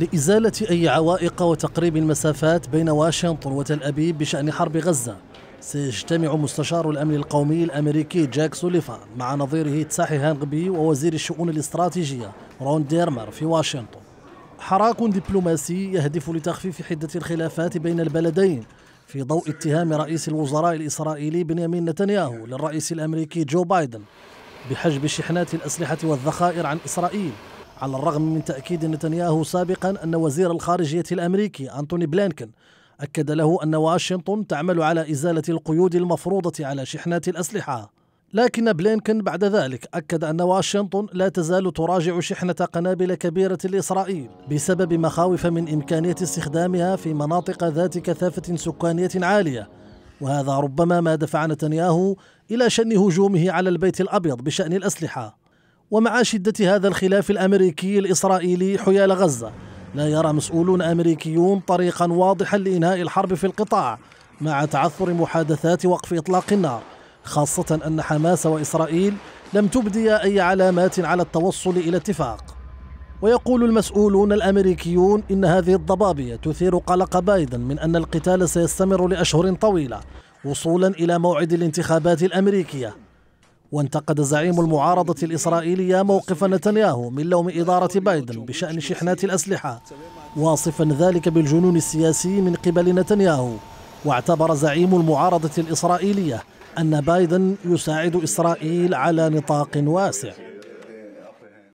لإزالة أي عوائق وتقريب المسافات بين واشنطن وتل أبيب بشأن حرب غزة سيجتمع مستشار الأمن القومي الأمريكي جاك سوليفا مع نظيره تساحي هانغبي ووزير الشؤون الاستراتيجية رون ديرمر في واشنطن حراك دبلوماسي يهدف لتخفيف حدة الخلافات بين البلدين في ضوء اتهام رئيس الوزراء الإسرائيلي بنيامين نتنياهو للرئيس الأمريكي جو بايدن بحجب شحنات الأسلحة والذخائر عن إسرائيل على الرغم من تأكيد نتنياهو سابقا أن وزير الخارجية الأمريكي أنتوني بلينكن أكد له أن واشنطن تعمل على إزالة القيود المفروضة على شحنات الأسلحة لكن بلينكن بعد ذلك أكد أن واشنطن لا تزال تراجع شحنة قنابل كبيرة لإسرائيل بسبب مخاوف من إمكانية استخدامها في مناطق ذات كثافة سكانية عالية وهذا ربما ما دفع نتنياهو إلى شن هجومه على البيت الأبيض بشأن الأسلحة ومع شدة هذا الخلاف الأمريكي الإسرائيلي حيال غزة لا يرى مسؤولون أمريكيون طريقا واضحا لإنهاء الحرب في القطاع مع تعثر محادثات وقف إطلاق النار خاصة أن حماس وإسرائيل لم تبدي أي علامات على التوصل إلى اتفاق ويقول المسؤولون الأمريكيون إن هذه الضبابية تثير قلق بايدن من أن القتال سيستمر لأشهر طويلة وصولا إلى موعد الانتخابات الأمريكية وانتقد زعيم المعارضة الإسرائيلية موقف نتنياهو من لوم إدارة بايدن بشأن شحنات الأسلحة واصفا ذلك بالجنون السياسي من قبل نتنياهو واعتبر زعيم المعارضة الإسرائيلية أن بايدن يساعد إسرائيل على نطاق واسع